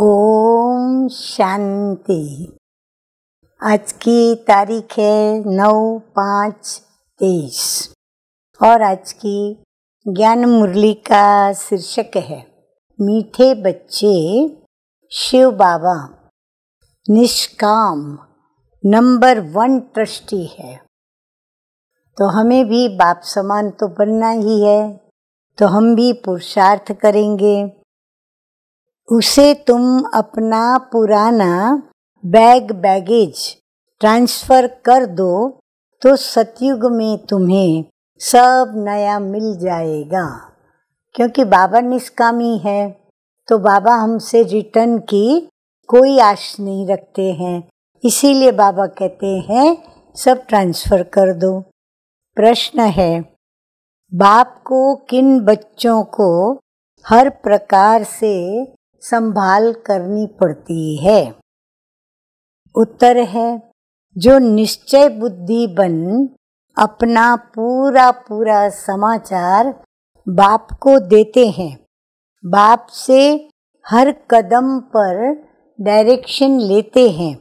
ओम शांति आज की तारीख है नौ पाँच तेईस और आज की ज्ञान मुरली का शीर्षक है मीठे बच्चे शिव बाबा निष्काम नंबर वन ट्रस्टी है तो हमें भी बाप समान तो बनना ही है तो हम भी पुरुषार्थ करेंगे उसे तुम अपना पुराना बैग बैगेज ट्रांसफ़र कर दो तो सतयुग में तुम्हें सब नया मिल जाएगा क्योंकि बाबा निष्कामी है तो बाबा हमसे रिटर्न की कोई आश नहीं रखते हैं इसीलिए बाबा कहते हैं सब ट्रांसफ़र कर दो प्रश्न है बाप को किन बच्चों को हर प्रकार से संभाल करनी पड़ती है उत्तर है जो निश्चय बुद्धि बन अपना पूरा पूरा समाचार बाप को देते हैं बाप से हर कदम पर डायरेक्शन लेते हैं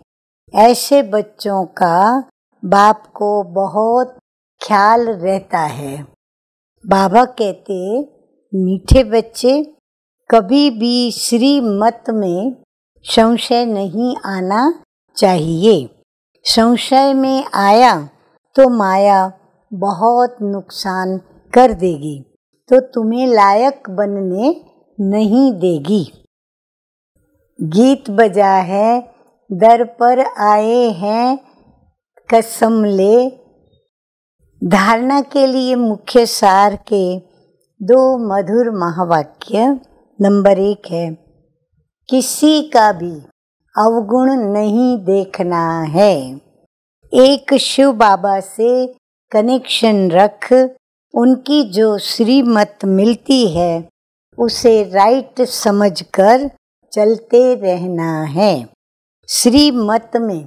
ऐसे बच्चों का बाप को बहुत ख्याल रहता है बाबा कहते मीठे बच्चे कभी भी श्रीमत में संशय नहीं आना चाहिए संशय में आया तो माया बहुत नुकसान कर देगी तो तुम्हें लायक बनने नहीं देगी गीत बजा है दर पर आए हैं कसम ले धारणा के लिए मुख्य सार के दो मधुर महावाक्य नंबर एक है किसी का भी अवगुण नहीं देखना है एक शिव बाबा से कनेक्शन रख उनकी जो श्रीमत मिलती है उसे राइट समझकर चलते रहना है श्रीमत में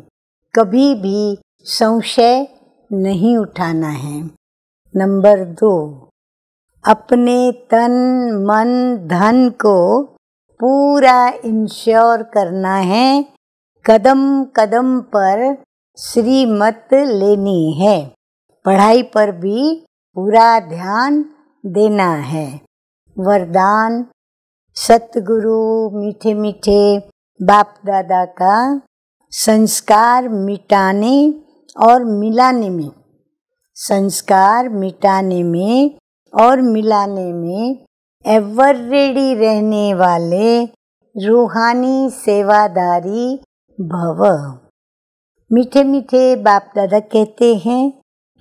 कभी भी संशय नहीं उठाना है नंबर दो अपने तन मन धन को पूरा इंश्योर करना है कदम कदम पर श्रीमत लेनी है पढ़ाई पर भी पूरा ध्यान देना है वरदान सतगुरु मीठे मीठे बाप दादा का संस्कार मिटाने और मिलाने में संस्कार मिटाने में और मिलाने में एवर रेडी रहने वाले रूहानी सेवादारी भव मीठे मीठे बाप दादा कहते हैं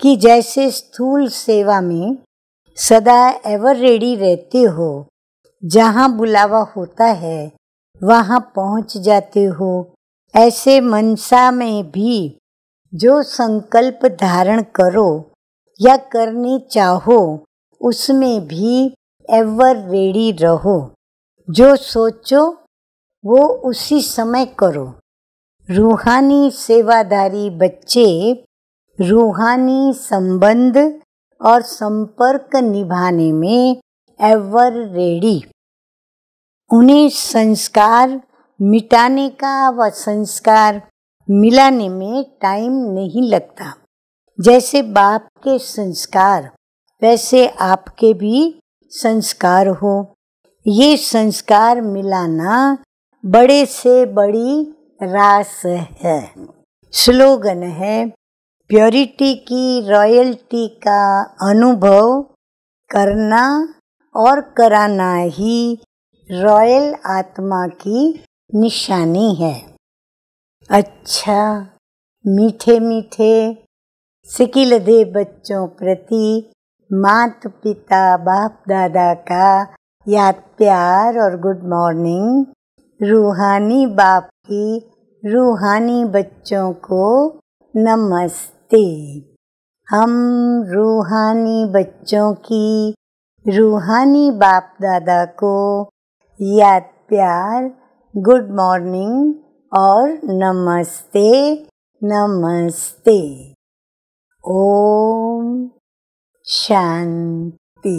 कि जैसे स्थूल सेवा में सदा एवर रेडी रहते हो जहाँ बुलावा होता है वहाँ पहुँच जाते हो ऐसे मनसा में भी जो संकल्प धारण करो या करनी चाहो उसमें भी एवर रेडी रहो जो सोचो वो उसी समय करो रूहानी सेवादारी बच्चे रूहानी संबंध और संपर्क निभाने में एवर रेडी उन्हें संस्कार मिटाने का व संस्कार मिलाने में टाइम नहीं लगता जैसे बाप के संस्कार वैसे आपके भी संस्कार हो ये संस्कार मिलाना बड़े से बड़ी रास है स्लोगन है प्योरिटी की रॉयल्टी का अनुभव करना और कराना ही रॉयल आत्मा की निशानी है अच्छा मीठे मीठे सिकिल दे बच्चों प्रति मात पिता बाप दादा का याद प्यार और गुड मॉर्निंग रूहानी बाप की रूहानी बच्चों को नमस्ते हम रूहानी बच्चों की रूहानी बाप दादा को याद प्यार गुड मॉर्निंग और नमस्ते नमस्ते ओ《山地》